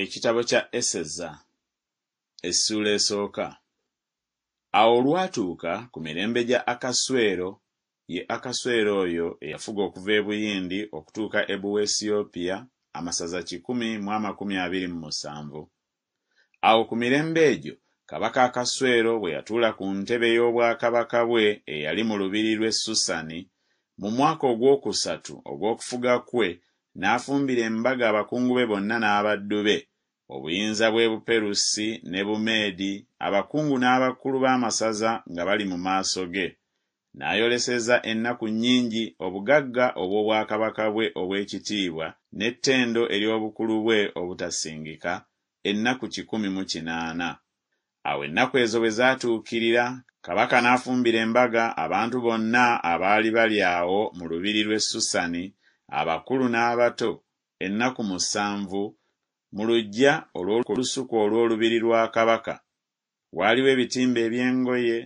ekitabo kya eseza essuula esooka awo olwatuuka ku mirembe gya akaswero ye akaswero oyo eyafuga okuva e buyindi okutuuka e buwesiyopiya amasaza 1127 awo ku mirembe egyo kabaka akaswero bwe yatuula ku ntebe y'obwakabaka bwe eyali mu lubiri lw'e susani mu mwaka ogwokusatu ogw'okufuga kwe n'afumbira embaga abakungu be bonna n'abaddu be obuyinza bw'e buperusi ne bumeedi abakungu n'abakulu b'amasaza nga bali mu maaso ge n'ayoleseza ennaku nnyingi obugagga obw'obwakabaka bwe obw'ekitiibwa n'ettendo ery'obukulu bwe obutasingika ennaku kikumi mu kinaana awo ennaku ezo bwe zaatuukirira kabaka n'afumbira embaga abantu bonna abaali bali awo mu lubiri lw'e susani abakulu n'abato ennaku musanvu mu lujja olwolusuku olw'olubiri lwa kabaka waaliwo ebitimba eby'engoye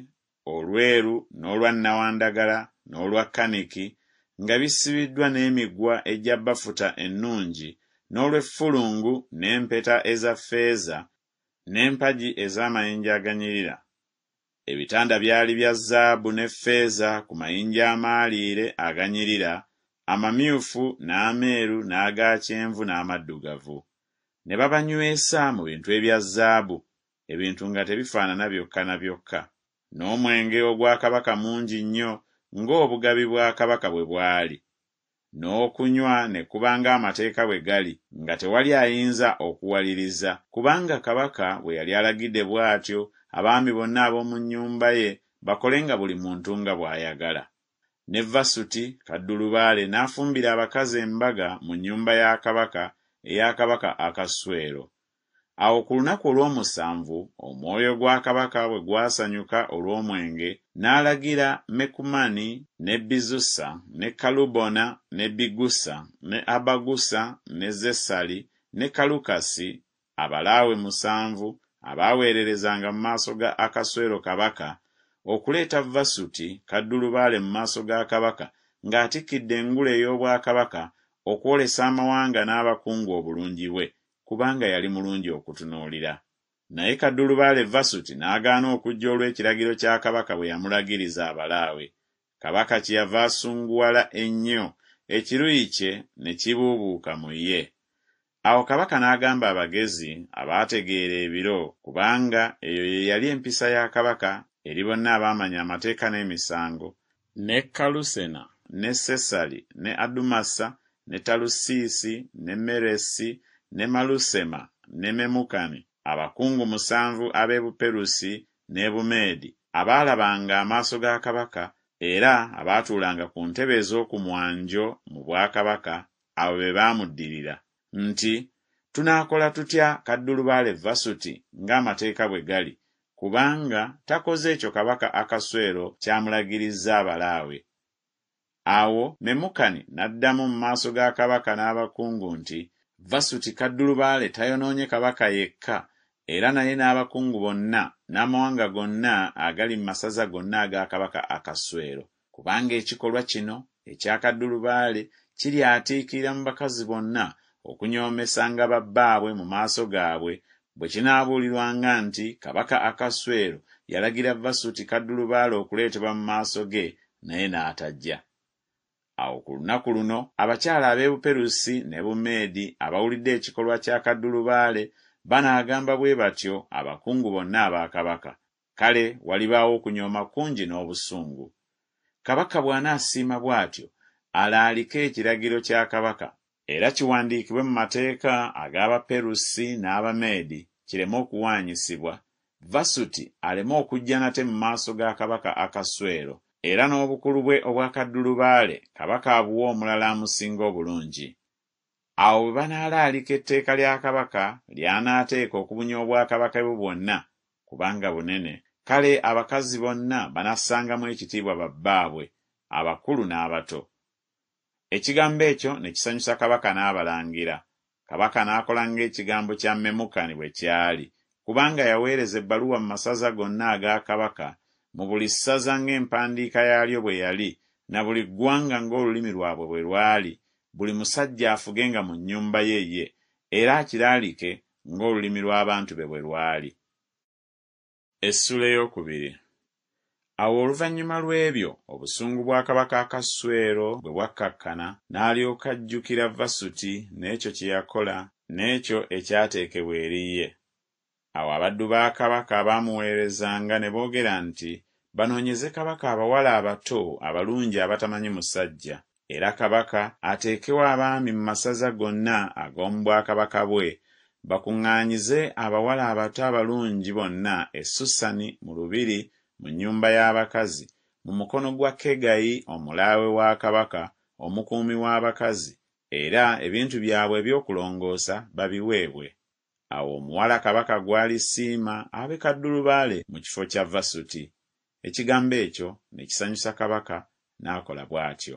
olweru n'olwa nnawandagala n'olwa kaniki nga bisibiddwa n'emigwa egya bafuta ennungi n'olw'effulungu n'empeta eza ffeeza n'empagi ez'amayinja aganyirira ebitanda byali bya zaabu ne ffeeza ku mayinja amaaliire aganyirira amamyufu n'ameeru n'aga kyenvu n'amaddugavu ne babanywesa mu bintu ebya zaabu ebintu nga tebifaanana byokka na byokka n'omwenge ogwa kabaka mungi nnyo ng'obugabi bwa kabaka bwe bwali n'okunywa ne kuba ng'amateeka bwe gali nga tewali ayinza okuwaliriza kubanga kabaka bwe yali alagidde bw'atyo abaami bonna ab'omu nnyumba ye bakolenga buli muntu nga bw'ayagala ne vasuti kaddulubaale n'afumbira abakazi embaga mu nnyumba ya kabaka eya kabaka akaswero awo ku lunaku olw'omusanvu omwoyo gwa kabaka bwe gwasanyuka olw'omwenge n'alagira mekumani ne bizusa ne kalubona ne bigusa ne abagusa ne zesali ne kalukasi abalaawe musanvu abaaweererezanga mu maaso ga akaswero kabaka okuleeta vasuti kaddulubaale mu maaso ga kabaka ng'atikkidde engula ey'obwakabaka okwolesa amawanga n'abakungu obulungi bwe kubanga yali mulungi okutunuulira naye kaddulubaale vasuti n'agaana okujja olw'ekiragiro kya kabaka bwe yamulagiriza abalaawe kabaka kye yava asunguwala ennyo ekiruyi kye ne kibuubuuka mu ye awo kabaka n'agamba abagezi abaategeera ebiro kubanga eyo ye yali empisa ya kabaka eri bonna abaamanya amateeka n'emisango ne kalusena ne sesali ne adumasa ne talusiisi ne meresi ne malusema ne memukani abakungu musanvu ab'ebuperusi n'ebumeedi abaalabanga amaaso ga kabaka era abaatuulanga ku ntebe ez'oku mwanjo mu bwakabaka abo be baamuddirira nti tunaakola tutya kaddulubaale vasuti ng'amateeka bwe gali kubanga takoze ekyo kabaka akaswero kyamulagirizza abalaawe awo memukani n'addamu mu maaso ga kabaka n'abakungu nti vasuti kaddulubaale tayonoonye kabaka yekka era naye n'abakungu bonna n'amawanga gonna agali mu masaza gonna aga kabaka akaswero kubanga ekikolwa kino ekyakaddulubaale kiryatiikira mu bakazi bonna okunyoomesanga babbaabwe mu maaso gaabwe bwe kinaabuulirwanga nti kabaka akaswero yalagira vasuti kaddulubaale okuleetebwa mu maaso ge naye n'atajja awo ku lunaku luno abakyala ab'ebuperusi ne bumeedi abawulidde ekikolwa kya kaddulubaale banaagamba bwe batyo abakungu bonna abakabaka kale walibaawo okunyooma kungi n'obusungu kabaka bw'anaasiima bw'atyo alaalike ekiragiro kya kabaka era kiwandiikibwe mu mateeka ag'abaperusi n'abameedi kireme okuwaanyisibwa vasuti aleme okujja nate mu maaso ga kabaka akaswero era n'obukulu bwe obwakaddulubaale kabaka abuwa omulala amusinga obulungi awo bwe banaalaalika etteeka lya kabaka ly'anaateeka okubunya obwakabaka bwe bwonna kubanga bunene kale abakazi bonna banassangamu ekitiibwa babbaabwe abakulu n'abato na ekigambo ekyo ne kisanyusa kabaka n'abalangira kabaka n'akola ng'ekigambo kya memukani bwe kyali kubanga yaweereza ebbaluwa mu masaza gonna aga kabaka mu buli ssaza ng'empandiika yaalyo bwe yali na buli ggwanga ng'olulimi lwabwe bwe lwali buli musajja afuge nga mu nnyumba yeye era akiraalike ng'olulimi lw'abantu be bwe lwali awo oluvannyuma lw'ebyo obusungu bwa kabaka akasweero bwe bwakkakkana n'alyoka ajjukira vasuti n'ekyo kye yakola n'ekyo ekyateekebwa eriye awo abaddu ba kabaka abaamuweerezanga ne boogera nti banoonyeze kabaka abawala abato abalungi abatamanyi musajja era kabaka ateekewo abaami mu masaza gonna ag'omu bwakabaka bwe bakuŋŋaanyize abawala abato abalungi bonna e susani mu lubiri mu nnyumba y'abakazi mu mukono gwa kegayi omulaawe wa kabaka omukuumi w'abakazi era ebintu byabwe eby'okulongoosa babiweebwe awo omuwala kabaka gwali siima abe kaddulubaale mu kifo kya vasuti ekigambo ekyo ne kisanyusa kabaka n'akola bw'atyo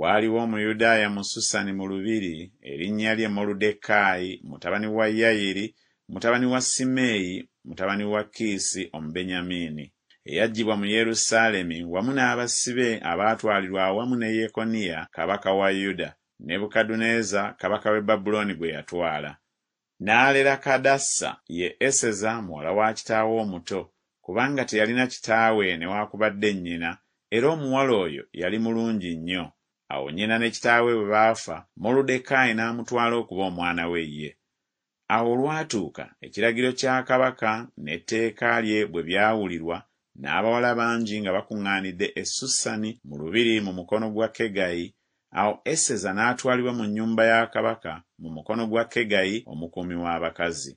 waaliwo omuyudaaya mu susani mu lubiri erinnya lye moluddekaayi mutabani wa yayiri mutabani wa simeeyi mutabani wa kiisi omubenyamiini eyaggibwa mu yerusaalemi wamu n'abasibe abaatwalirwa awamu ne yekoniya kabaka wa yuda nebukadunezza kabaka w'e babulooni gwe yatwala n'alera kadasa ye eseza muwala wa kitaawe omuto kubanga teyalina kitaawe newaakubadde nnyina era omuwala oyo yali mulungi nnyo awo nnyina ne kitaawe bwe baafa moluddekaayi n'amutwala okuba omwana we ye awo olwatuuka ekiragiro kya kabaka n'etteeka lye bwe byawulirwa n'abawala bangi nga bakuŋŋaanidde essusani mu lubiri mu mukono gwa kegayi awo eseza n'atwalibwa mu nnyumba ya kabaka mu mukono gwa kegayi omukuumi w'abakazi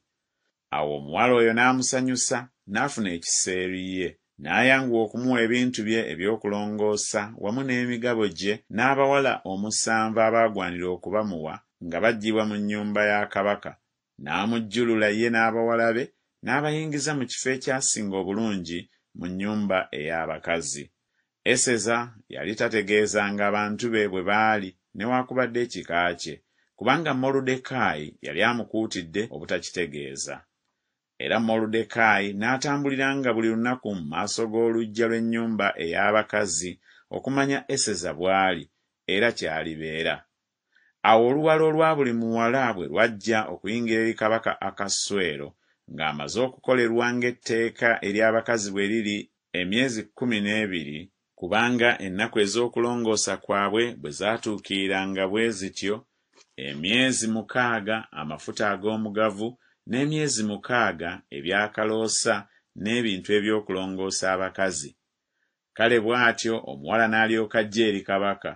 awo omuwala oyo n'amusanyusa n'afuna ekisa eri ye n'ayanguwa okumuwa ebintu bye eby'okulongoosa wamu n'emigabo gye n'abawala omusanvu abaagwanira okubamuwa nga baggyibwa mu nnyumba ya kabaka n'amujjulula ye n'abawala be n'abayingiza mu kifo ekyasinga obulungi mu nnyumba ey'abakazi eseza yali tategeezanga abantu be bwe baali newaakubadde ekika kye kubanga moludekaayi yali amukuutidde obutakitegeeza era moludekaayi n'atambuliranga buli lunaku mu maaso g'oluggya lw'ennyumba ey'abakazi okumanya eseza bw'ali era kyalibeera awo oluwalo olwa buli muwala bwe lwajja okuyingira eri kabaka akasweero ng'amaze okukolerwanga etteeka ery'abakazi bwe riri emyezi kkumi n'ebiri kubanga ennaku ez'okulongoosa kwabwe bwe zaatuukiriranga bwe zityo emyezi mukaaga amafuta ag'omugavu n'emyezi mukaaga ebyakaloosa n'ebintu ebyokulongoosa abakazi kale bw'atyo omuwala n'alyoka jja eri kabaka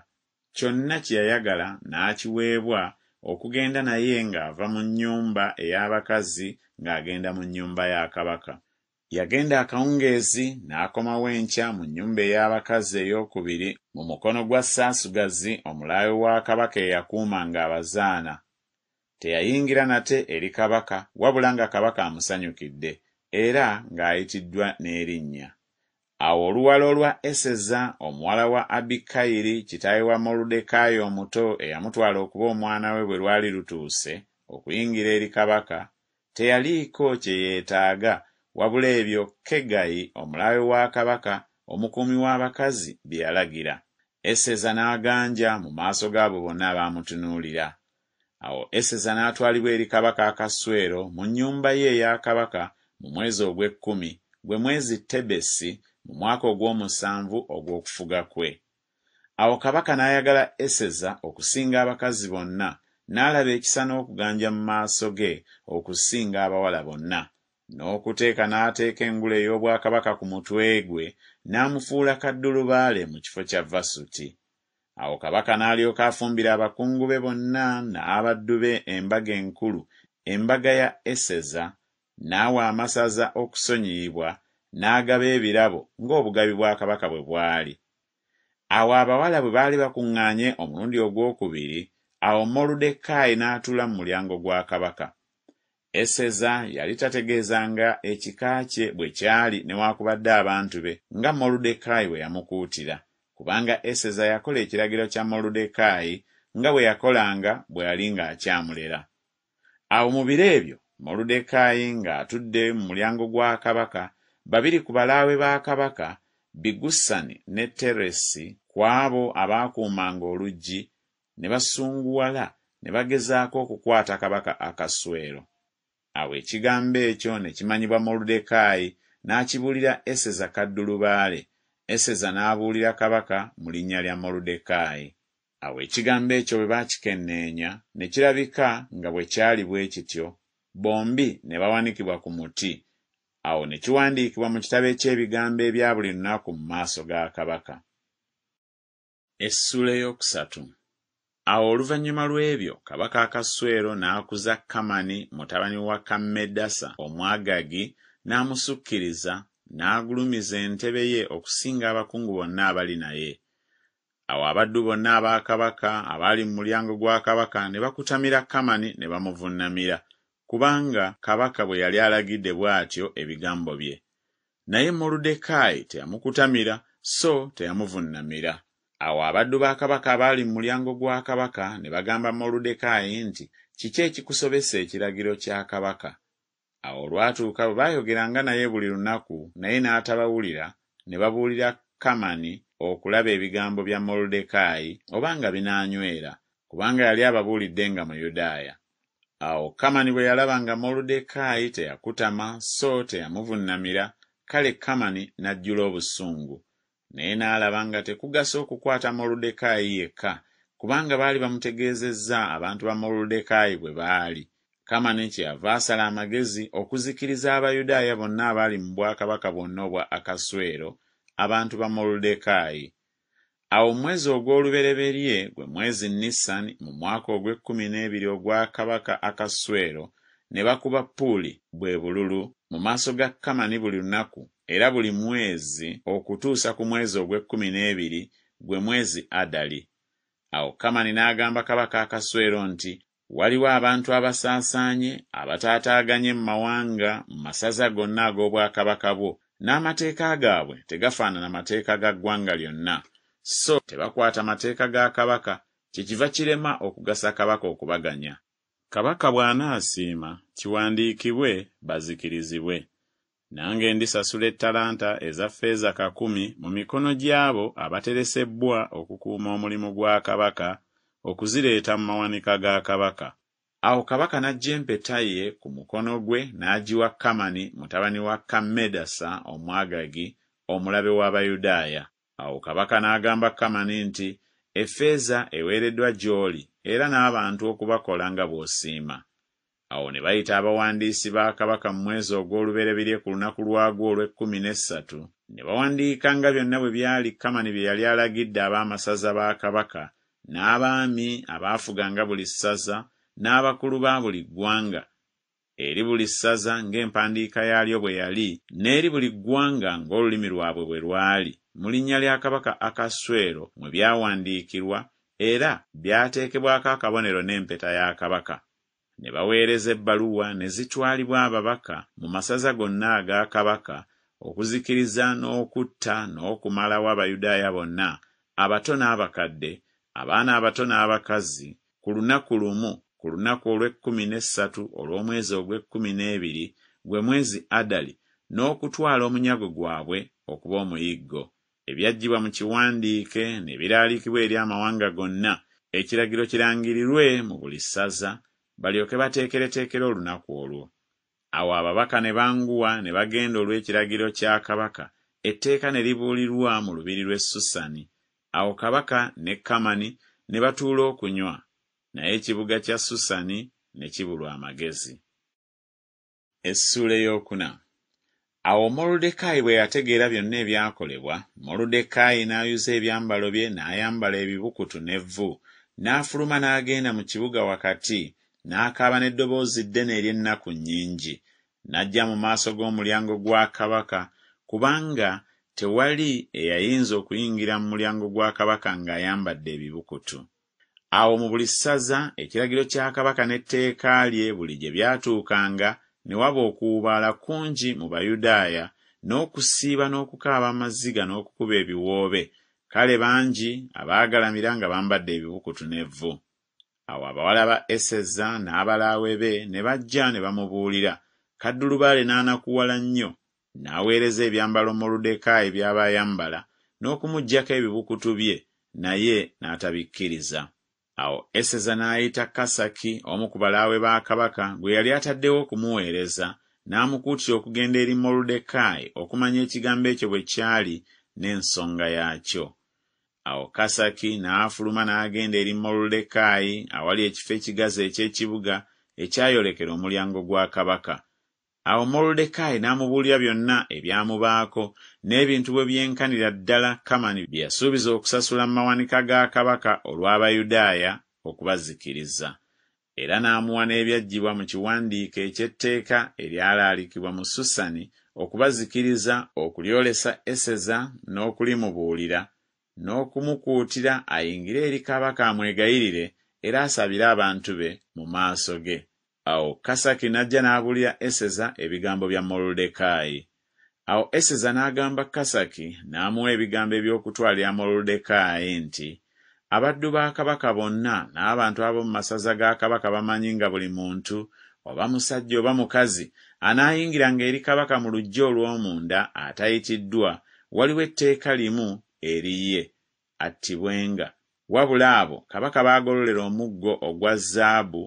kyonna kye yayagala n'akiweebwa na okugenda naye ng'ava mu nnyumba ey'abakazi ng'agenda mu nnyumba ya kabaka yagenda akawungeezi n'akomawo enkya mu nnyumba ey'abakazi ey'okubiri mu mukono gwa saasugazi omulaawe wa kabaka eyakuumanga abazaana teyayingira nate eri kabaka wabula nga kabaka amusanyukidde era ng'ayitiddwa n'erinnya awo oluwala olwa eseza omuwala wa abikayiri kitaawe wa moludekaayi omuto eyamutwala okuba omwana we bwe lwali lutuuse okuyingira eri kabaka teyaliiko kye yeetaaga wabula ebyo kegayi omulaawe wa kabaka omukuumi w'abakazi bye yalagira eseza n'aganja mu maaso gaabo bonna abaamutunuulira awo eseza n'atwalibwa eri kabaka akasweero mu nnyumba ye eya kabaka mu mwezi ogw'ekkumi gwe mwezi tebesi mu mwaka ogw'omusanvu ogw'okufuga kwe awo kabaka n'ayagala eseza okusinga abakazi bonna n'alaba ekisa n'okuganja mu maaso ge okusinga abawala bonna n'okuteeka n'ateeka engula ey'obwakabaka ku mutwe gwe n'amufuula kaddulubaale mu kifo kya vasuti awo kabaka n'alyoka afumbira abakungu be bonna n'abaddu be embaga enkulu embaga ya eseza n'awa amasaza okusonyiyibwa n'agaba ebirabo ng'obugabi bwa kabaka bwe bwali awo abawala bwe baali bakuŋŋaanye omulundi ogwokubiri awo moluddekaayi n'atuula mu mulyango gwa kabaka eseza yali tategeezanga ekika kye bwe kyali newaakubadde abantu be nga moluddekaayi bwe yamukuutira kubanga eseza yakola ekiragiro kya moluddekaayi nga bwe yakolanga bwe yali ng'akyamulera awo mu biro ebyo moluddekaayi ng'atudde mu mulyango gwa kabaka babiri ku balaawe ba kabaka bigusani ne teresi ku abo abaakuumanga oluggi ne basunguwala ne bagezaako okukwata kabaka akaswero awo ekigambo ekyo ne kimanyibwa moluddekaayi n'akibuulira eseza kaddulubaale eseza n'abuulira kabaka mu linnya lya moluddekaayi awo ekigambo ekyo bwe baakikenneenya ne kirabika nga bwe kyali bwe kityo bombi ne bawanikibwa ku muti awo ne kiwandiikibwa mu kitabo eky'ebigambo ebya buli lunaku mu maaso ga kabaka awo oluvannyuma lw'ebyo kabaka akaswero n'akuza kamani mutabani wa kammedasa omwagagi n'amusukkiriza n'agulumiza entebe ye okusinga abakungu bonna abali naye awo abaddu bonna aba kabaka abaali mu mulyango gwa kabaka ne bakutamira kamani ne bamuvunnamira kubanga kabaka bwe yali alagidde bw'atyo ebigambo bye naye moluddekaayi teyamukutamira so teyamuvunnamira awo abaddu ba kabaka abaali mu mulyango gwa kabaka ne bagamba moluddekaayi nti kiki ekikusobesa ekiragiro kya kabaka awo olwatuuka bwe baayogeranga naye buli lunaku naye n'atabawulira ne babuulira kamani okulaba ebigambo bya moluddekaayi oba nga binaanywera kubanga yali ababuulidde nga muyudaaya awo kamani bwe yalaba nga moluddekaayi teyakutama so teyamuvunnamira kale kamani n'ajjula obusungu naye n'alaba nga tekugasa okukwata moluddekaayi yekka kubanga baali bamutegeezezza abantu ba moluddekaayi bwe baali kamani kyeyava asala amagezi okuzikiriza abayudaaya bonna abaali mu bwakabaka bwonna obwa akasweero abantu ba moluddekaayi awo omwezi ogw'olubereberye gwe mwezi nisan mu mwaka ogw'ekkumi n'ebiri ogwa kabaka akaswero ne bakuba puuli bwe bululu mu maaso ga kamani buli lunaku era buli mwezi okutuusa ku mwezi ogw'ekkumi n'ebiri gwe mwezi adali awo kamani n'agamba kabaka akaswero nti waliwo abantu abasaasaanye abataataaganye mu mawanga mu masaza gonna ag'obwakabaka bwo n'amateeka gaabwe tegafaanana mateeka ga ggwanga lyonna so tebakwata mateeka ga kabaka kyekiva kirema okugasa kabaka okubaganya kabaka bw'anaasiima kiwandiikibwe bazikirizibwe nange ndisasula ettalanta eza ffeeza kakumi mu mikono gy'abo abateresebbwa okukuuma omulimu gwa kabaka okuzireeta mu mawanika ga kabaka awo kabaka n'ajja empeta ye ku mukono gwe n'agiwa kamani mutabani wa kamedasa omwagagi omulabe w'abayudaaya awo kabaka n'agamba kamani nti effeeza eweereddwa gy'oli era n'abantu okubakola nga bw'osiima awo ne bayita abawandiisi ba kabaka mu mwezi ogw'olubereberye ku lunaku lwagwo olw'ekkumi n'essatu ne bawandiika nga byonna bwe byali kamani bye yali alagidde ab'amasaza ba kabaka n'abaami abaafuganga buli ssaza n'abakulu ba buli ggwanga eri buli ssaza ng'empandiika yaalyo bwe yali n'eri buli ggwanga ng'olulimi lwabwe bwe lwali mu linnya lya kabaka akaswero mwe byawandiikirwa era byateekebwako akabonero n'empeta ya kabaka ne baweereza ebbaluwa ne zitwalibwa ababaka mu masaza gonna aga kabaka okuzikiriza n'okutta n'okumalawo abayudaaya bonna abato n'abakadde abaana abato n'abakazi ku lunaku lumu ku lunaku olw'ekkumi n'essatu olw'omwezi ogw'ekkumi n'ebiri gwe mwezi adali n'okutwala omunyago gwabwe okuba omuyiggo ebyaggibwa mu kiwandiike ne biraalikibwa eri amawanga gonna ekiragiro kirangirirwe mu buli ssaza balyoke bateekereteekere olunaku olwo awo ababaka ne banguwa ne bagenda olw'ekiragiro kya kabaka etteeka ne libuulirwa mu lubiri lw'e susani awo kabaka ne kamani ne batuula okunywa naye ekibuga kya susani ne kibulwa amagezi Esule yokuna. awo moluddekaayi bwe yategeera byonna ebyakolebwa moluddekaayi n'ayuza ebyambalo bye n'ayambala ebibukutu n'evvu n'afuluma n'agenda mu kibuga wakati n'akaaba n'eddoboozi ddene ery'ennaku nnyingi n'ajja mu maaso g'omulyango gwa kabaka kubanga tewali eyayinza okuyingira mu mulyango gwa kabaka ng'ayambadde ebibukutu awo mu buli ssaza ekiragiro kya kabaka n'etteeka lye buli gye byatuukanga ne waba okuubaala kungi mu bayudaaya n'okusiiba n'okukaaba amaziga n'okukuba ebiwoobe kale bangi abaagalamira nga bambadde ebibukutu n'evvu awo abawala ba eseza n'abalaawe be ne bajja ne bamubuulira kaddulubaale n'anakuwala nnyo n'aweereza ebyambalo moluddekaayi by'abayambala n'okumuggyako ebibukutu bye naye n'atabikkiriza na awo eseza n'ayita kasaki omu ku balaawe ba kabaka gwe yali ataddewo okumuweereza n'amukuutira okugenda eri moluddekaayi okumanya ekigambo ekyo bwe kyali n'ensonga yaakyo awo kasaki n'afuluma n'agenda eri moluddekaayi awali ekifo ekigazi eky'ekibuga ekyayolekera omulyango gwa kabaka awo moluddekaayi n'amubuulira byonna ebyamubaako n'ebintu bwe byenkanira ddala kamani bye yasuubiza okusasula mu mawanika ga kabaka olw'abayudaaya okubazikiriza era n'amuwa n'ebyaggibwa mu kiwandiiko eky'etteeka eryalaalikibwa mu susani okubazikiriza okulyolesa eseza n'okulimubuulira n'okumukuutira ayingire eri kabaka amwegayirire era asabire abantu be mu maaso ge awo kasaki n'ajja n'abuulira eseza ebigambo bya moluddekaayi awo eseza n'agamba kasaki n'amuwa ebigambo eby'okutwalira moluddekaayi nti abaddu ba kabaka bonna n'abantu ab'omu masaza ga kabaka bamanyi nga buli muntu oba musajja oba mukazi anaayingiranga eri kabaka mu lujja olw'omunda atayitiddwa waliwo etteeka limu eriye attibwenga wabula abo kabaka baagololera omuggo ogwa zaabu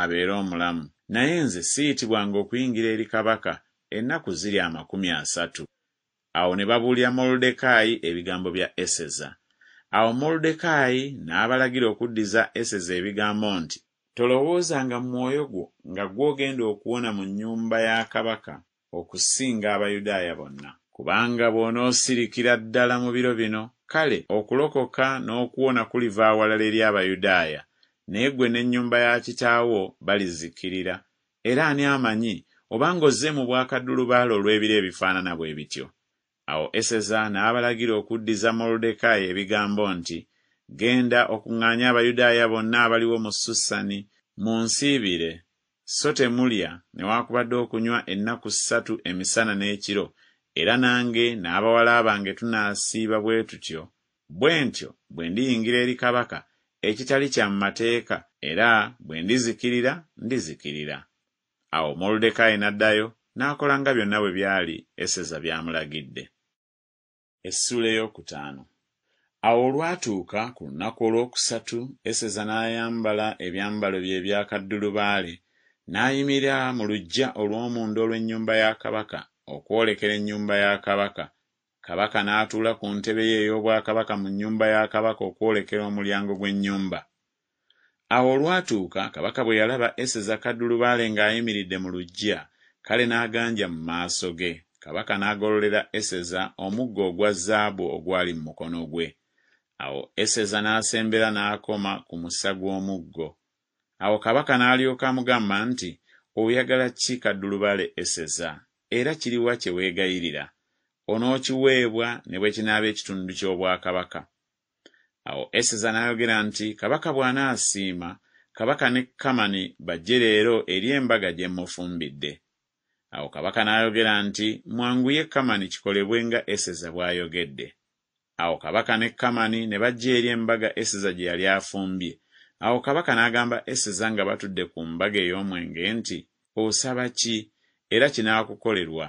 abeere omulamu naye nze siyitibwanga okuyingira eri kabaka ennaku ziri amakumi asatu awo ne babuulira moluddekaayi ebigambo bya eseza awo moluddekaayi n'abalagira okuddiza eseza ebigambo nti tolowoozanga mwoyo gwo nga gw'ogenda okuwona mu nnyumba ya kabaka okusinga abayudaaya bonna kubanga bw'onoosirikira ddala mu biro bino kale okulokoka n'okuwona kuliva awalala eri abayudaaya naye gwe n'ennyumba ya kitaawo balizikkirira era ani amanyi obanga ozze mu bwakaddulubaale olw'ebiro ebifaanana bwe bityo awo eseza n'abalagira okuddiza moluddekaayi ebigambo nti genda okuŋŋaanya abayudaaya bonna abaliwo mu susani mu nsiibire so temulya newaakubadde okunywa ennaku ssatu emisana n'ekiro era nange n'abawala bange tunaasiiba bwe tutyo bwe ntyo bwe ndiyingira eri kabaka ekitali kya mumateeka era bwe ndizikirira ndizikirira awo moluddekaayi n'addayo n'akola nga byonna bwe byali eseza byamulagidde awo olwatuuka ku lunaku olwokusatu eseza n'ayambala ebyambalo bye ebyakaddulubaale n'ayimira mu luggya olw'omunda olw'ennyumba ya kabaka okwolekera ennyumba ya kabaka kabaka n'atuula ku ntebe ye ey'obwakabaka mu nnyumba ya kabaka okwolekera omulyango gw'ennyumba awo olwatuuka kabaka bwe yalaba eseza kaddulubaale ng'ayimiridde mu lugya kale n'aganja mu maaso ge kabaka n'agololera eseza omuggo ogwa zaabu ogwali mu mukono gwe awo eseza n'asembera n'akoma ku musa gw'omuggo awo kabaka n'alyoka amugamba nti oyagala ki kaddulubaale eseza era kiriwa kye weegayirira onookiweebwa ne bwe kinaaba ekitundu ky'obwakabaka awo eseza n'ayogera nti kabaka bw'anaasiima kabaka ne kamani bajje leero eri embaga gye mmufumbidde awo kabaka n'ayogera nti mwanguye kamani kikolebwe nga eseza bw'ayogedde awo kabaka ne kamani ne bajja eri embaga eseza gye yali afumbye awo kabaka n'agamba eseza nga batudde ku mbaga ey'omwenge nti osaba ki era kinaakukolerwa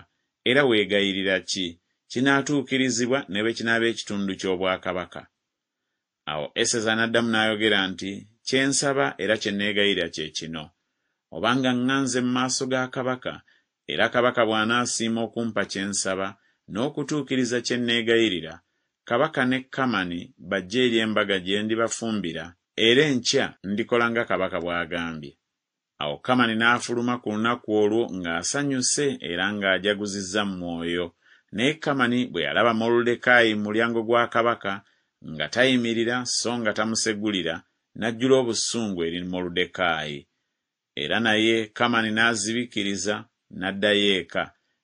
era weegayirira ki kinaatuukirizibwa ne bwe kinaaba ekitundu ky'obwakabaka awo eseza n'addamu n'ayogera nti kye nsaba era kye neegayira kye kino obanga ŋŋanze mu maaso ga kabaka era kabaka bw'anaasiima okumpa kye nsaba n'okutuukiriza kye neegayirira kabaka ne kamani bajje eri embaga gye ndibafumbira era enkya ndikola nga kabaka bw'agambye awo kamani n'afuluma ku lunaku olwo ng'asanyuse era ng'ajaguzizza mu mwoyo naye kamani bwe yalaba moluddekaayi mu mulyango gwa kabaka nga tayimirira so nga tamusegulira n'ajjula obusungu eri moluddekaayi era naye kamani n'azibikiriza n'addayo eka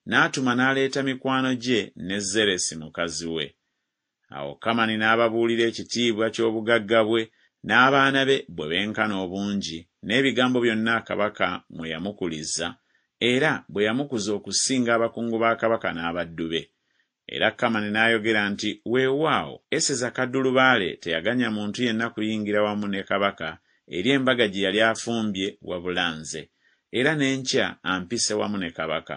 n'atuma n'aleeta mikwano gye ne zeresi mukazi we awo kamani n'ababuulira ekitiibwa ky'obugagga bwe n'abaana be bwe benkana obungi n'ebigambo byonna kabaka mwe yamukuliza era bwe yamukuza okusinga abakungu ba kabaka n'abaddu be era kamani n'ayogera nti weewaawo eseza kaddulubaale teyaganya muntu yenna kuyingira wamu ne kabaka eri embaga gye yali afumbye wabulanze era n'enkya ampise wamu ne kabaka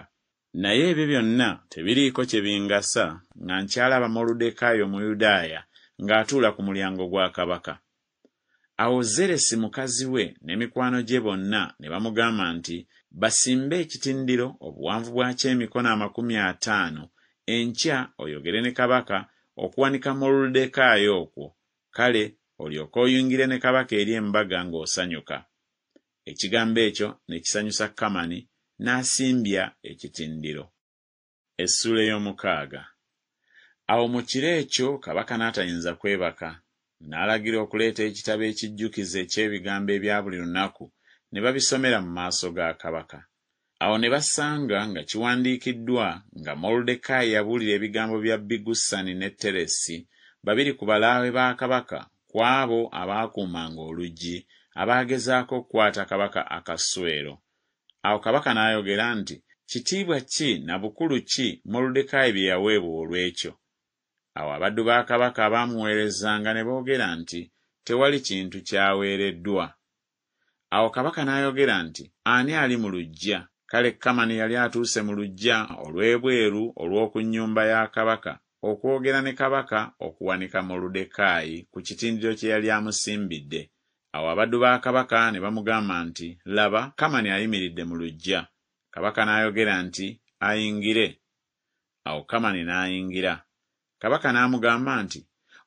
naye ebyo byonna tebiriiko kye bingasa nga nkyalaba moluddekaayo omuyudaaya ng'atuula ku mulyango gwa kabaka awo zeresi mukazi we ne mikwano gye bonna ne bamugamba nti basimbe ekitindiro obuwanvu bwakyo emikono amakumi ataano enkya oyogere ne kabaka okuwanika moluddekaayo okwo kale olyoke oyungire ne kabaka eri embaga ng'osanyuka ekigambo ekyo ne kisanyusa kamani n'asimbya ekitindiro essula ey'omukaaga awo mu kiro ekyo kabaka n'atayinza kwebaka n'alagira okuleeta ekitabo ekijjukizi eky'ebigambo ebya buli lunaku ne babisomera mu maaso ga kabaka awo ne basanga nga kiwandiikiddwa nga moluddekaayi yabuulira ebigambo bya bigusani ne teresi babiri ku balaawe ba kabaka ku abo abaakuumanga oluggi abaagezaako okukwata kabaka akasweero awo kabaka n'ayogera nti kitiibwa ki na bukulu ki moluddekaayi bye yaweebwa olw'ekyo awo abaddu ba kabaka abaamuweerezanga ne boogera nti tewali kintu kyaweereddwa awo kabaka n'ayogera nti ani ali mu lujja kale kamani yali atuuse mu lujja olw'ebweru olw'oku nnyumba ya kabaka okwogera ne kabaka okuwanika moluddekaayi ku kitindiro kye yali amusimbidde awo abaddu ba kabaka ne bamugamba nti laba kamani ayimiridde mu lujja kabaka n'ayogera nti ayingire awo kamani n'ayingira kabaka n'amugamba nti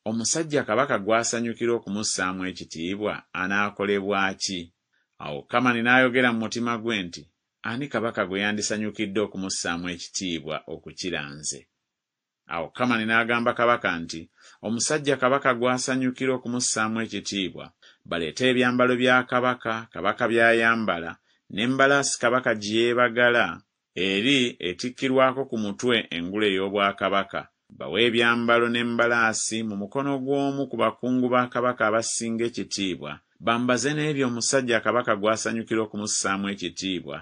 omusajja kabaka gw'asanyukira okumussaamu ekitiibwa anaakolebwa ki awo kamani n'ayogera mu mutima gwe nti ani kabaka gwe yandisanyukidde okumussaamu ekitiibwa okukira nze awo kamani n'agamba kabaka nti omusajja kabaka gw'asanyukira okumussaamu ekitiibwa baleete ebyambalo bya kabaka kabaka by'ayambala n'embalaasi kabaka gye yeebagala eri etikkirwako ku mutwe engula ey'obwakabaka bawe ebyambalo n'embalaasi mu mukono gw'omu ku bakungu ba kabaka abasinga ekitiibwa bambaze n'ebyo omusajja kabaka gw'asanyukira okumussaamu ekitiibwa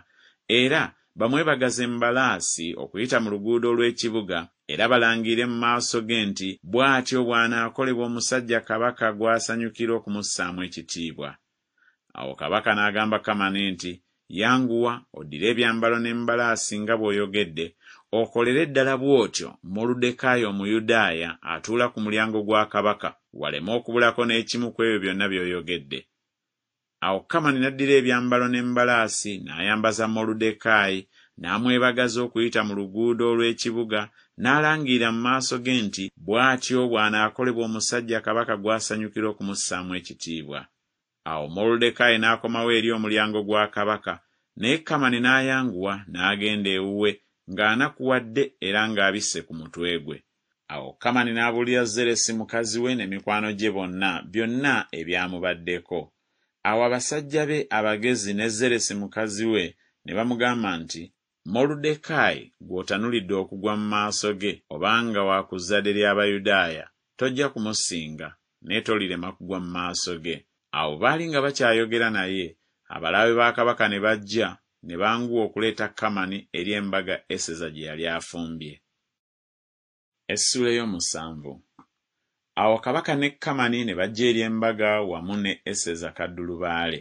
era bamwebagaze mbalaasi okuyita mu luguudo olw'ekibuga era balangire mu maaso ge nti bw'atyo bw'anaakolebwa omusajja kabaka gw'asanyukira okumussaamu ekitiibwa awo kabaka n'agamba kamani nti yanguwa oddire ebyambalo n'embalaasi nga bw'oyogedde okolere ddala bw'otyo moluddekaayo omuyudaaya atuula ku mulyango gwa kabaka waleme okubulako n'ekimu ku ebyo byonna by'oyogedde awo kamani n'addira ebyambalo n'embalaasi n'ayambaza moluddekaayi n'amwebagaza okuyita mu luguudo olw'ekibuga n'alangirira mu maaso ge nti bw'atyo bw'anaakolebwa omusajja kabaka gw'asanyukira okumussaamu ekitiibwa awo moluddekaayi n'akomawo eri omulyango gwa kabaka naye kamani n'ayanguwa n'agenda ewuwe ng'anakuwadde era ng'abisse ku mutwe gwe awo kamani n'abuulira zeresi mukazi we n'emikwano gye bonna byonna ebyamubaddeko awo abasajja be abagezi ne zeresi mukazi we ne bamugamba nti moludekaayi gw'otanulidde okugwa mu maaso ge obanga wa ku zadde ly'abayudaaya tojja kumusinga naye tolirema kugwa mu maaso ge awo baali nga bakyayogera naye abalaawe ba kabaka ne bajja ne banguwa okuleeta kamani eri embaga eseza gye yali afumbye awo kabaka ne kamani ne bajja eri embaga wamu ne eseza kaddulubaale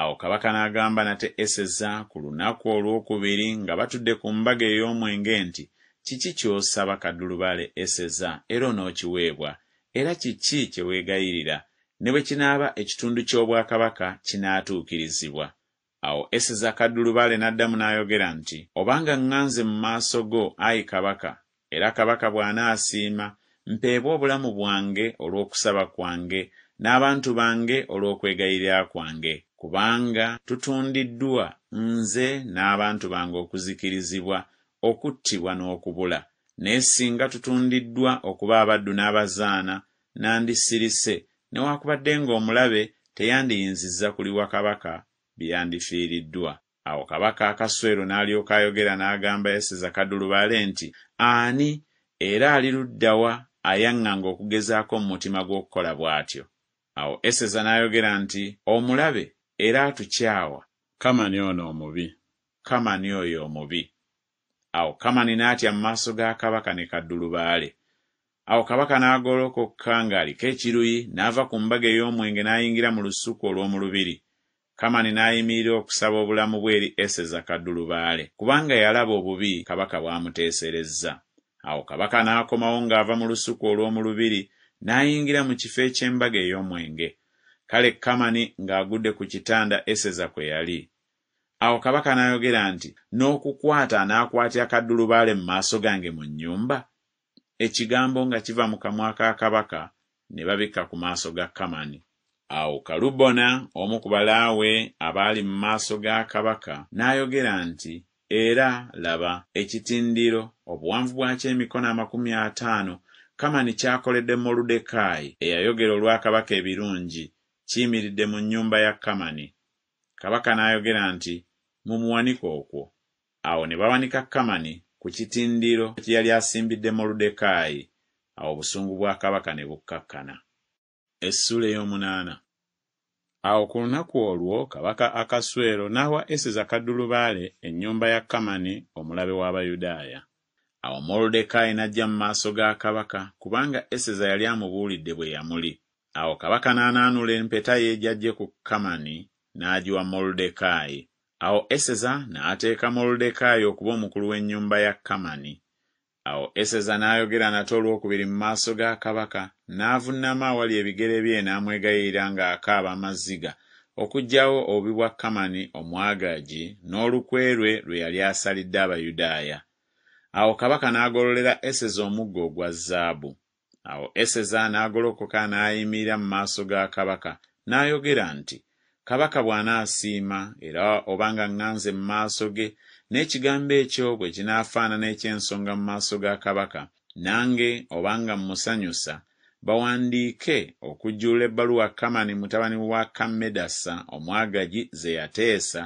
awo kabaka n'agamba nate eseza ku lunaku olwokubiri nga batudde ku mbaga ey'omwenge nti kiki ky'osaba kaddulubaale eseza era n'okiweebwa era kiki kye weegayirira ne bwe kinaaba ekitundu ky'obwakabaka kinaatuukirizibwa awo eseza kaddulubaale n'addamu n'ayogera nti obanga ŋŋanze mu maaso go ayi kabaka era kabaka bw'anaasiima mpeebwa obulamu bwange olw'okusaba kwange n'abantu bange olw'okwegayirira kwange kubanga tutundiddwa nze n'abantu bange okuzikirizibwa okuttibwa n'okubula naye singa tutundiddwa okuba abaddu n'abazaana nandisirise newaakubadde ng'omulabe teyandiyinzizza kuliwa kabaka byeyandifiiriddwa awo kabaka akaswero n'alyoka ayogera n'agamba eseza kadulubale nti ani era aliruddawa ayaŋŋanga okugezaako omumutima gw'okukola bw'atyo awo eseza n'ayogera nti omulabe era atukyawa kamani ono omubi kamani oyo omubi awo kamani n'atya mu maaso ga kabaka ne kaddulubaale awo kabaka n'agolokokka ng'aliko ekiruyi n'ava ku mbaga ey'omwenge n'ayingira mu lusuku olw'omulubiri kamani n'ayimirira okusaba obulamu bwe eri eseza kaddulubaale kubanga yalaba obubi kabaka bw'amuteeserezza awo kabaka n'akomawo ng'ava mu lusuku olw'omu lubiri n'ayingira mu kifo eky'embaga ey'omwenge kale kamani ng'agudde ku kitanda eseza kwe yali awo kabaka n'ayogera nti n'okukwata anaakwatya kaddulubaale mu maaso gange mu nnyumba ekigambo nga kiva mu kamwa ka kabaka ne babikka ku maaso ga kamani awo kalubona omu ku balaawe abaali mu maaso ga kabaka n'ayogera nti era laba ekitindiro obuwanvu bwakyo emikono amakumi ataano kamani kyakoledde moluddekaayi eyayogera olwakabaka ebirungi kiyimiridde mu nnyumba ya kamani kabaka n'ayogera nti mumuwanika okwo awo ne bawanika kamani ku kitindiro kye yali asimbidde moluddekaayi awo obusungu bwa kabaka ne bukkakkana awo ku lunaku olwo kabaka akaswero n'awa eseza kaddulubaale ennyumba ya kamani omulabe w'abayudaaya awo moluddekaayi n'ajja mu maaso ga kabaka kubanga eseza yali amubuulidde bwe yamuli awo kabaka n'anaanula empeta y'ejjajje ku kamani n'agiwa moluddekaayi awo eseza n'ateeka moluddekaayi okuba omukulu w'ennyumba ya kamani awo eseza n'ayogera nate olwokubiri mu maaso ga kabaka n'avunama awali ebigere bye n'amwegayirira ng'akaaba amaziga okugyawo obubi bwa kamani omwagaagi n'olukwe lwe lwe yali asalidde abayudaaya awo kabaka n'agololera eseza omuggo ogwa zaabu awo eseza n'agolokoka n'ayimirira mu maaso ga kabaka n'ayogera nti kabaka bw'anaasiima era obanga ŋŋanze mu maaso ge n'ekigambo ekyo bwe kinaafaanana eky'ensonga mu maaso ga kabaka nange obanga mmusanyusa bawandiike okujjulula ebbaluwa kamani mutabani wa kammedasa omwagagi ze yateesa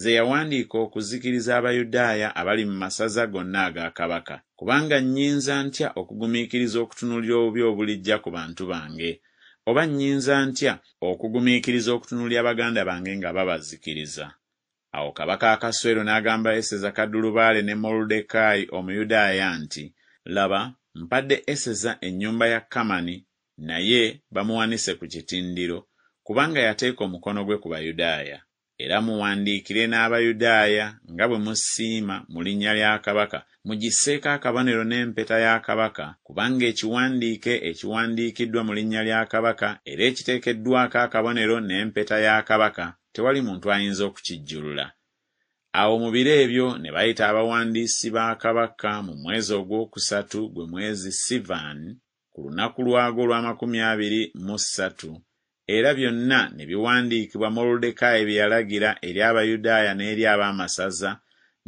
ze yawandiika okuzikiriza abayudaaya abali mu masaza gonna aga kabaka kubanga nnyinza ntya okugumiikiriza okutunulira obubi obulijja ku bantu bange oba nnyinza ntya okugumiikiriza okutunulira baganda bange nga babazikiriza awo kabaka akaswero n'agamba eseza kaddulubaale ne moluddekaayi omuyudaaya nti laba mpadde eseza ennyumba ya kamani naye bamuwanise ku kitindiro kubanga yateeka omukono gwe ku bayudaaya era muwandiikire n'abayudaaya nga bwe musiima mu linnya lya kabaka mugisseeko akabonero n'empeta ya kabaka kubanga ekiwandiike ekiwandiikiddwa mu linnya lya kabaka era ekiteekeddwako akabonero n'empeta ya kabaka tewali muntu ayinza okukijjulula awo mu biro ebyo ne bayita abawandiisi ba kabaka mu mwezi ogwokusatu gwe mwezi sivan ku lunaku lwago lw'amakumi abiri mu ssatu era byonna ne biwandiikibwa moluddekaayi bye yalagira eri abayudaaya n'eri ab'amasaza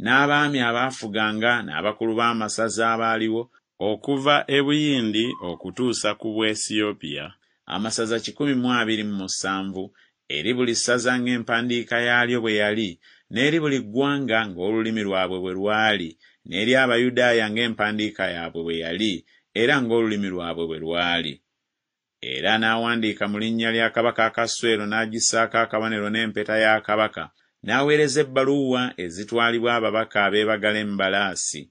n'abaami abaafuganga n'abakulu b'amasaza abaaliwo okuva e buyindi okutuusa ku bwesiyopiya amasaza kikumi mu abiri mu musanvu eri buli ssaza ng'empandiika yaalyo bwe yali n'eri buli ggwanga ng'olulimi lwabwe bwe lwali n'eri abayudaaya ng'empandiika yaabwe bwe yali era ng'olulimi lwabwe bwe lwali era n'awandiika mu linnya lya kabaka akaswero n'agisaako akabonero n'empeta ya kabaka n'aweereza ebbaluwa ezitwalibwa ababaka abeebagala embalaasi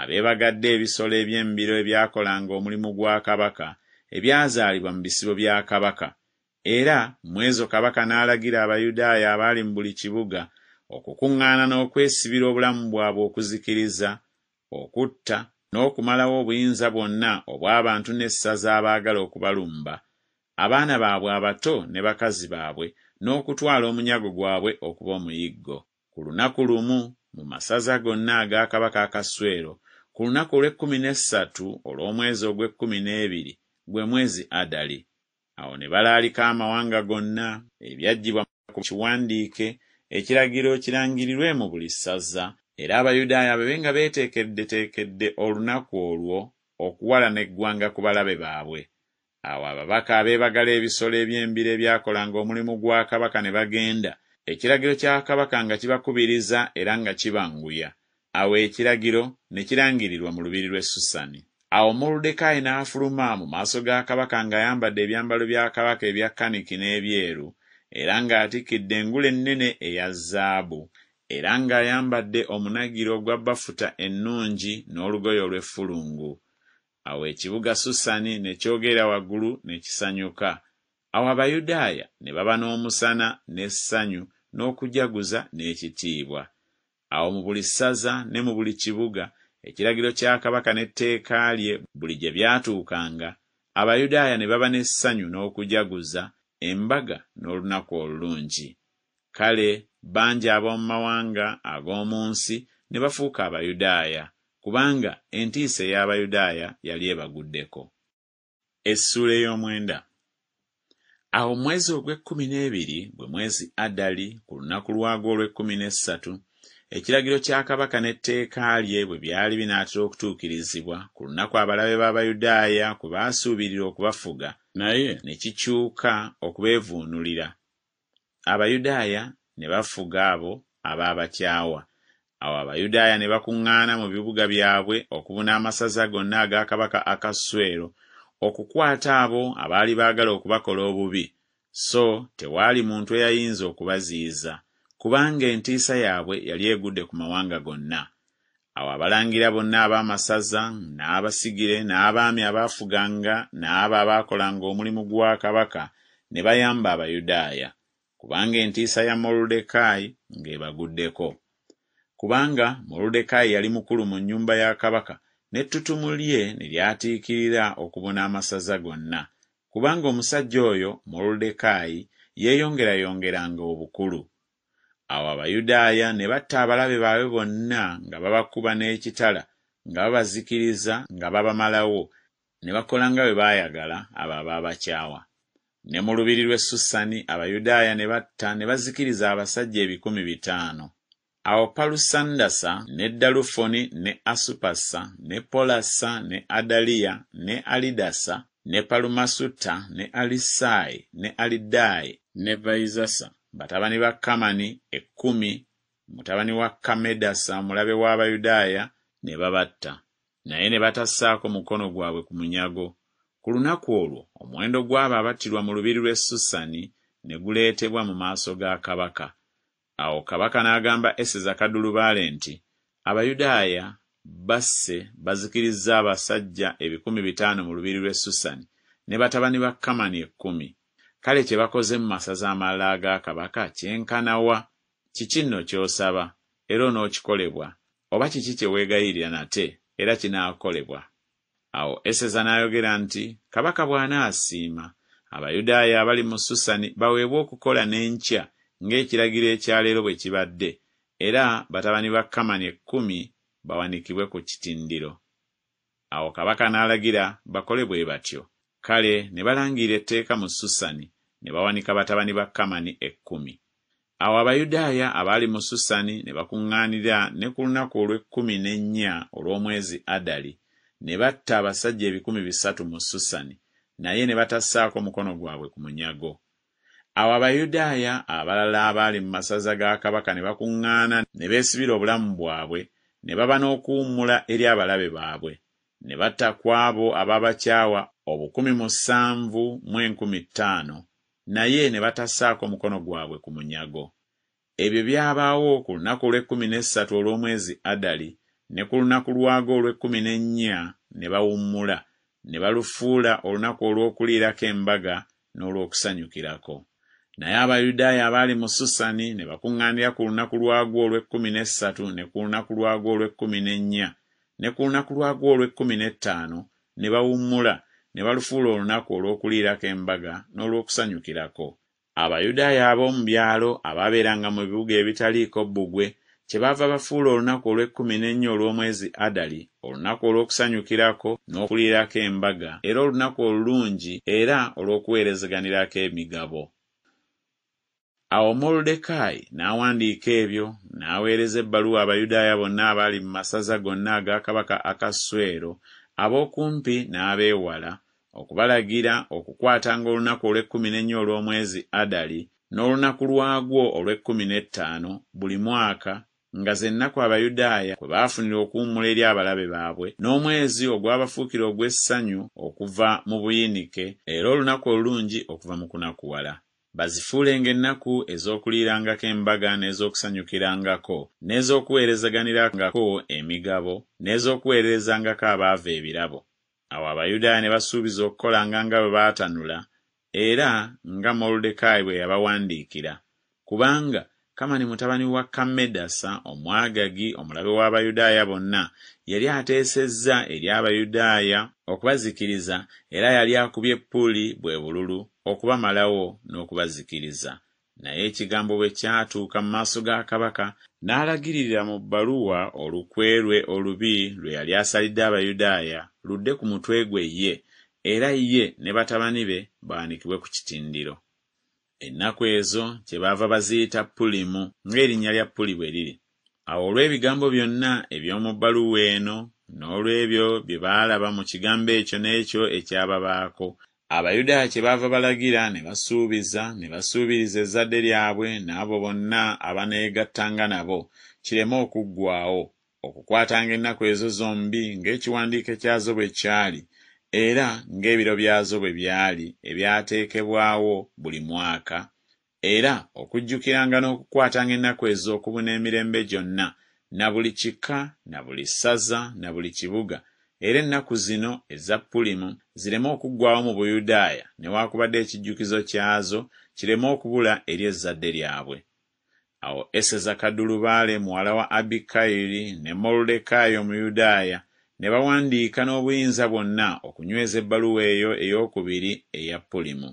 abeebagadde ebisolo eby'embiro ebyakolanga omulimu gwa kabaka ebyazaalibwa mu bisibo bya kabaka era mwezo kabaka n'alagira abayudaaya abaali mu buli kibuga okukuŋŋaana n'okwesibira obulamu bwabwe okuzikiriza okutta n'okumalawo obuyinza bwonna obw'abantu n'essaza abaagala okubalumba abaana baabwe abato ne bakazi baabwe n'okutwala omunyago gwabwe okuba omuyiggo ku lunaku lumu mu masaza gonna aga kabaka akaswero ku lunaku olw'ekkumi n'essatu olw'omwezi ogw'ekkumi n'ebiri gwe mwezi adali awo ne balaalika amawanga gonna ebyaggibwa ku kiwandiike ekiragiro kirangirirwe mu buli ssaza era abayudaaya bebe nga beeteekeddeteekedde olunaku olwo okuwala n'eggwanga ku balabe baabwe awo ababaka abeebagala ebisolo eby'embiri ebyakolanga omulimu gwa kabaka ne bagenda ekiragiro kya kabaka nga kibakubiriza era nga kibanguya awo ekiragiro ne kirangirirwa mu lubiri lw'essusani awo moludekaayi n'afuluma mu maaso ga kabaka ng'ayambadde ebyambalo bya kabaka ebya kaniki n'ebyeru era ng'atikkidde engule ennene eya zaabu era ng'ayambadde omunagiro ogwa bafuta ennungi n'olugoyo olw'effulungu awo ekibuga susani ne kyogera waggulu ne kisanyuka awo abayudaaya ne baba n'omusana n'essanyu n'okujaguza n'ekitiibwa awo mu buli ssaza ne mu buli kibuga ekiragiro kya kabaka n'etteeka lye buli gye byatuukanga abayudaaya ne baba n'essanyu n'okujaguza embaga n'olunaku olulungi kale bangi ab'omu mawanga ag'omu nsi ne bafuuka abayudaaya kubanga entiisa ey'abayudaaya yali ebaguddeko awo mwezi ogw'ekkumi n'ebiri bwe mwezi adali ku lunaku lwagwo olw'ekkumi n'essatu ekiragiro kya kabaka n'etteeka lye bwe byali binaatera okutuukirizibwa ku lunaku abalabe b'abayudaaya kwe baasuubirira okubafuga naye ne kikyuka okubeevuunulira abayudaaya ne bafuga abo abaabakyawa awo abayudaaya ne bakuŋŋaana mu bibuga byabwe okubuna amasaza gonna aga kabaka akasweero okukwata abo abaali baagala okubakola obubi so tewaali muntu eyayinza okubaziiza kubanga entiisa yaabwe yali egudde ku mawanga gonna awo abalangira bonna ab'amasaza n'abasigire n'abaami abaafuganga n'abo abaakolanga omulimu gwa kabaka ne bayamba abayudaaya kubanga entiisa ya moluddekaayi ng'ebaguddeko kubanga moluddekaayi yali mukulu mu nnyumba ya kabaka n'ettutumu lye ne lyatiikirira okubuna amasaza gonna kubanga omusajja oyo moluddekaayi yeeyongerayongeranga obukulu awo abayudaaya ne batta abalabe baabwe bonna nga babakuba n'ekitala nga babazikiriza nga babamalawo ne bakola nga bwe baayagala abo abaabakyawa ne mu lubiri lw'e susani abayudaaya ne batta ne bazikiriza abasajja ebikumi bitaano awo palusandasa ne dalufoni ne asupasa ne polasa ne adaliya ne alidasa ne palumasuta ne alisaayi ne alidaayi ne vaizasa batabani ba kamani ekkumi mutabani wa kamedasa omulabe w'abayudaaya ne babatta naye ne batassaako mukono gwabwe ku munyago ku lunaku olwo omuwendo gw'abo abattirwa mu lubiri lw'e susani ne guleetebwa mu maaso ga kabaka awo kabaka n'agamba eseza kadulubaale nti abayudaaya basse bazikirizza abasajja ebikumi bitaano mu lubiri lw'e susani ne batabani ba kamani ekkumi kale kye bakoze mu masaza amalala aga kabaka kyenkanawa kiki nno ky'osaba era n'okikolebwa oba kiki kye weegayirira nate era kinaakolebwa awo eseza n'ayogera nti kabaka bw'anaasiima abayudaaya abali mu susani baweebwe okukola n'enkya ng'ekiragiro ekyaleero bwe kibadde era batabani ba kamani ekkumi bawanikibwe ku kitindiro awo kabaka n'alagira bakole bwe batyo kale ne balangira etteeka mu susani ne bawanika batabani ba kamani ekkumi awo abayudaaya abaali mu susani ne bakuŋŋaanira ne ku lunaku olw'ekkumi n'ennya olw'omwezi adali ne batta abasajja ebikumi bisatu mu susani naye ne batassaako mukono gwabwe ku munyago awo abayudaaya abalala abaali mu masaza ga kabaka ne bakuŋŋaana ne beesibira obulamu bwabwe ne baba n'okuwummula eri abalabe baabwe ne batta ku abo abaabakyawa obukumi mu ssanvu mu enkumi ttaano naye ne batassaako omukono gwabwe ku munyago ebyo byabaawo ku lunaku lw'ekkumi n'essatu olw'omwezi adali ne ku lunaku lwago olw'ekkumi n'ennya ne bawummula ne balufuula olunaku olw'okuliirako embaga n'olw'okusanyukirako naye abayudaaya abaali mu susani ne bakuŋŋaanira ku lunaku lwagwo olw'ekkumi n'essatu ne ku lunaku lwagwo olw'ekkumi n'ennya ne ku lunaku lwagwo olw'ekkumi n'ettaano ne bawummula ne, ne balufuula olunaku olw'okuliirako embaga n'olw'okusanyukirako abayudaaya ab'omu byalo abaabeeranga mu bibuga ebitaliiko bbugwe kye baava bafuula olunaku olw'ekkumi n'ennya olw'omwezi adali olunaku olw'okusanyukirako n'okuliirako embaga era olunaku olulungi era olw'okuweerezeganirako emigabo awo moluddekaayi n'awandiika ebyo n'aweereza ebbaluwa abayudaaya bonna abaali mu masaza gonna aga kabaka akasweero ab'okumpi n'abeewala okubalagira okukwatanga olunaku olw'ekkumi n'ennya olw'omwezi adali n'olunaku lwagwo olw'ekkumi n'ettaano buli mwaka nga zennaku abayudaaya kwe baafunira okuwummula eri abalabe baabwe n'omwezi ogwabafuukira ogw'essanyu okuva mu buyinike era olunaku olulungi okuva mu kunakuwala bazifuulenga ennaku ez'okuliirangako embaga n'ez'okusanyukirangako n'ez'okuweerezaganirangako emigabo n'ez'okuweererezangako abaava ebirabo awo abayudaaya ne basuubiza okukolanga nga bwe baatanula era nga moluddekaayi bwe yabawandiikira kubanga kamani mutabani wa kamedasa omwagagi omulabe w'abayudaaya bonna yali ateesezza eri abayudaaya okubazikiriza era yali akubye puuli bwe bululu okubamalawo n'okubazikiriza naye ekigambo bwe kyatuuka mu maaso ga kabaka n'alagirira mu bbaluwa olukwe lwe olubi lwe yali asalidde abayudaaya ludde ku mutwe gwe ye era ye ne batabani be baanikibwe ku kitindiro ennaku ezo kye baava baziyita pulimu ng'erinnya lya puli bwe liri awo olw'ebigambo byonna eby'omu bbaluwa eno n'olw'ebyo bye baalaba mu kigambo ekyo n'ekyo ekyababaako abayudaaya kye baava balagira ne basuubiza ne basuubiriza ezzadde lyabwe n'abo bonna abaneegattanga nabo kireme okuggwaawo okukwatanga ennaku ezo zombi ng'ekiwandiiko kyazo bwe kyali era ng'ebiro byazo bwe byali ebyateekebwawo buli mwaka era okujjukiranga n'okukwatanga ennaku ez'okubuna emirembe gyonna na buli kika na buli ssaza na buli kibuga era ennaku zino eza pulimu zireme okuggwawo mu buyudaaya newaakubadde ekijjukizo kyazo kireme okubula eri ezzadde lyabwe awo eseza kadulubaale muwala wa abikayiri ne moluddekaayi omuyudaaya ne bawandiika n'obuyinza bwonna okunyweza ebbaluwa eyo eyokubiri eya pulimu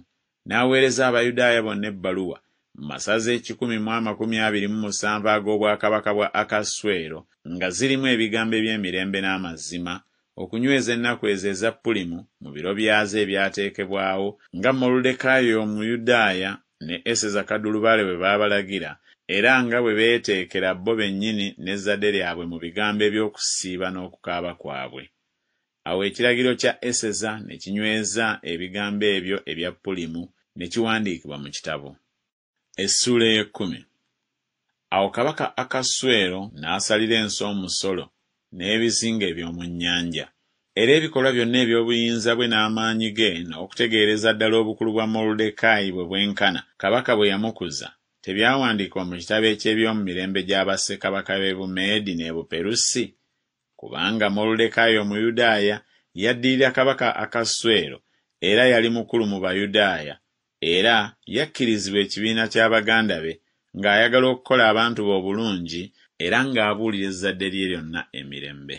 n'aweereza abayudaaya bonna ebbaluwa mu masaza ekikumi mu amakumi abiri mu musanvu ag'obwakabaka bwa akaswero nga zirimu ebigambo eby'emirembe n'amazima na okunyweza ennaku ezo eza pulimu mu biro byazo ebyateekebwawo nga moluddekaayo omuyudaaya ne eseza kadulubale bwe baabalagira era nga bwe beeteekera bo bennyini n'ezzadde lyabwe mu bigambo eby'okusiiba n'okukaaba kwabwe awo ekiragiro kya eseza ne kinyweza ebigambo ebyo ebya pulimu ne kiwandiikibwa mu kitabo awo kabaka akasweero n'asalira ensi omusolo n'ebizinga eby'omu nnyanja era ebikolwa byonna eby'obuyinza bwe n'amaanyi ge n'okutegeereza ddala obukulu bwa moluddekaayi bwe bwenkana kabaka bwe yamukuza tebyawandiikibwa mu kitabo eky'ebyomu mirembe gy'abassekabaka b'ebumeedi n'ebuperusi kubanga moluddekaayi omuyudaaya yaddirira kabaka akasweero era yali mukulu mu bayudaaya era yakkirizibwa ekibiina ky'abaganda be ng'ayagala okukola abantu be obulungi era ng'abuulira ezzadde lye lyonna emirembe